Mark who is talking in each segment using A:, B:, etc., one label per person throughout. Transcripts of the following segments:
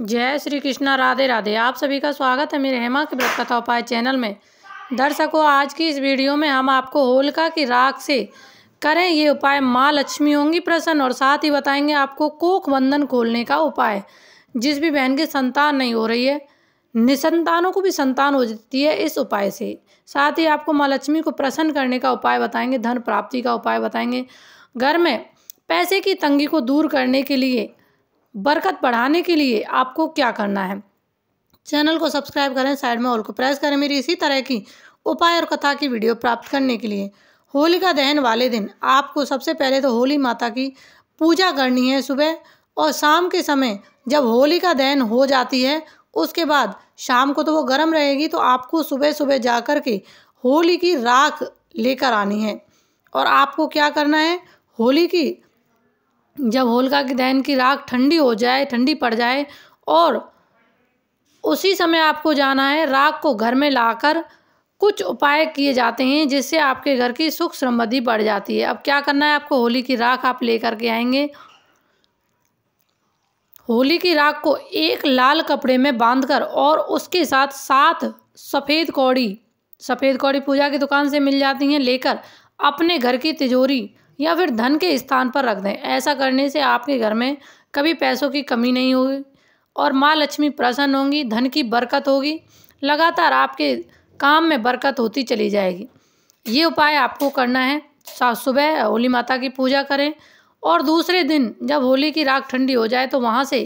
A: जय श्री कृष्णा राधे राधे आप सभी का स्वागत है मेरे हेमा के व्रत कथा उपाय चैनल में दर्शकों आज की इस वीडियो में हम आपको होलिका की राख से करें ये उपाय माँ लक्ष्मी होंगी प्रसन्न और साथ ही बताएंगे आपको कोख बंधन खोलने का उपाय जिस भी बहन के संतान नहीं हो रही है निसंतानों को भी संतान हो जाती है इस उपाय से साथ ही आपको माँ लक्ष्मी को प्रसन्न करने का उपाय बताएंगे धन प्राप्ति का उपाय बताएंगे घर में पैसे की तंगी को दूर करने के लिए बरकत बढ़ाने के लिए आपको क्या करना है चैनल को सब्सक्राइब करें साइड में ऑल को प्रेस करें मेरी इसी तरह की उपाय और कथा की वीडियो प्राप्त करने के लिए होलिका दहन वाले दिन आपको सबसे पहले तो होली माता की पूजा करनी है सुबह और शाम के समय जब होलिका दहन हो जाती है उसके बाद शाम को तो वो गर्म रहेगी तो आपको सुबह सुबह जा कर के होली की राख लेकर आनी है और आपको क्या करना है होली की जब होलिका के दहन की राख ठंडी हो जाए ठंडी पड़ जाए और उसी समय आपको जाना है राख को घर में लाकर कुछ उपाय किए जाते हैं जिससे आपके घर की सुख समृद्धि बढ़ जाती है अब क्या करना है आपको होली की राख आप लेकर के आएंगे होली की राख को एक लाल कपड़े में बांधकर और उसके साथ सात सफ़ेद कौड़ी सफ़ेद कौड़ी पूजा की दुकान से मिल जाती हैं लेकर अपने घर की तिजोरी या फिर धन के स्थान पर रख दें ऐसा करने से आपके घर में कभी पैसों की कमी नहीं होगी और माँ लक्ष्मी प्रसन्न होंगी धन की बरकत होगी लगातार आपके काम में बरकत होती चली जाएगी ये उपाय आपको करना है सुबह होली माता की पूजा करें और दूसरे दिन जब होली की राख ठंडी हो जाए तो वहाँ से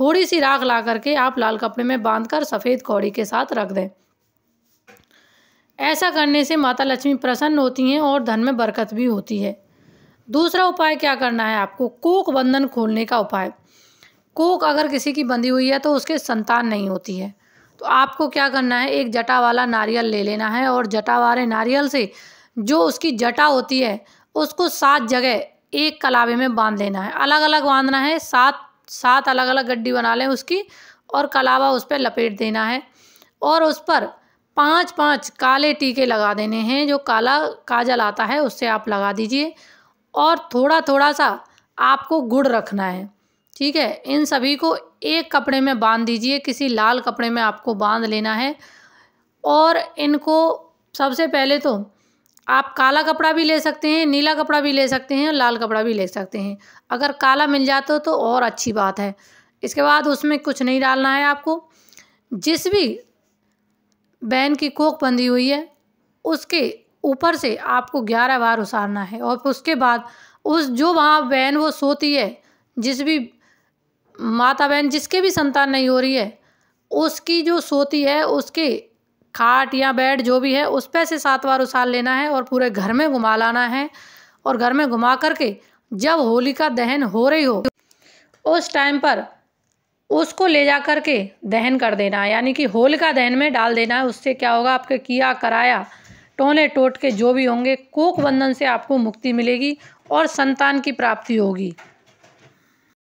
A: थोड़ी सी राख ला करके आप लाल कपड़े में बांधकर सफ़ेद कौड़ी के साथ रख दें ऐसा करने से माता लक्ष्मी प्रसन्न होती हैं और धन में बरकत भी होती है दूसरा उपाय क्या करना है आपको कोक बंधन खोलने का उपाय कोक अगर किसी की बंधी हुई है तो उसके संतान नहीं होती है तो आपको क्या करना है एक जटा वाला नारियल ले लेना है और जटा वाले नारियल से जो उसकी जटा होती है उसको सात जगह एक कलावे में बांध लेना है अलग अलग बांधना है सात सात अलग अलग गड्डी बना लें उसकी और कलावा उस पर लपेट देना है और उस पर पाँच पाँच काले टीके लगा देने हैं जो काला काजल आता है उससे आप लगा दीजिए और थोड़ा थोड़ा सा आपको गुड़ रखना है ठीक है इन सभी को एक कपड़े में बांध दीजिए किसी लाल कपड़े में आपको बांध लेना है और इनको सबसे पहले तो आप काला कपड़ा भी ले सकते हैं नीला कपड़ा भी ले सकते हैं और लाल कपड़ा भी ले सकते हैं अगर काला मिल जाता हो तो और अच्छी बात है इसके बाद उसमें कुछ नहीं डालना है आपको जिस भी बहन की कोक बंधी हुई है उसके ऊपर से आपको ग्यारह बार उसारना है और उसके बाद उस जो वहाँ बहन वो सोती है जिस भी माता बहन जिसके भी संतान नहीं हो रही है उसकी जो सोती है उसके खाट या बेड जो भी है उस पर से सात बार उसार लेना है और पूरे घर में घुमा लाना है और घर में घुमा करके जब होलिका दहन हो रही हो उस टाइम पर उसको ले जा कर के दहन कर देना है यानी कि होलिका दहन में डाल देना है उससे क्या होगा आपके किया कराया टोने टोटके जो भी होंगे कोक बंधन से आपको मुक्ति मिलेगी और संतान की प्राप्ति होगी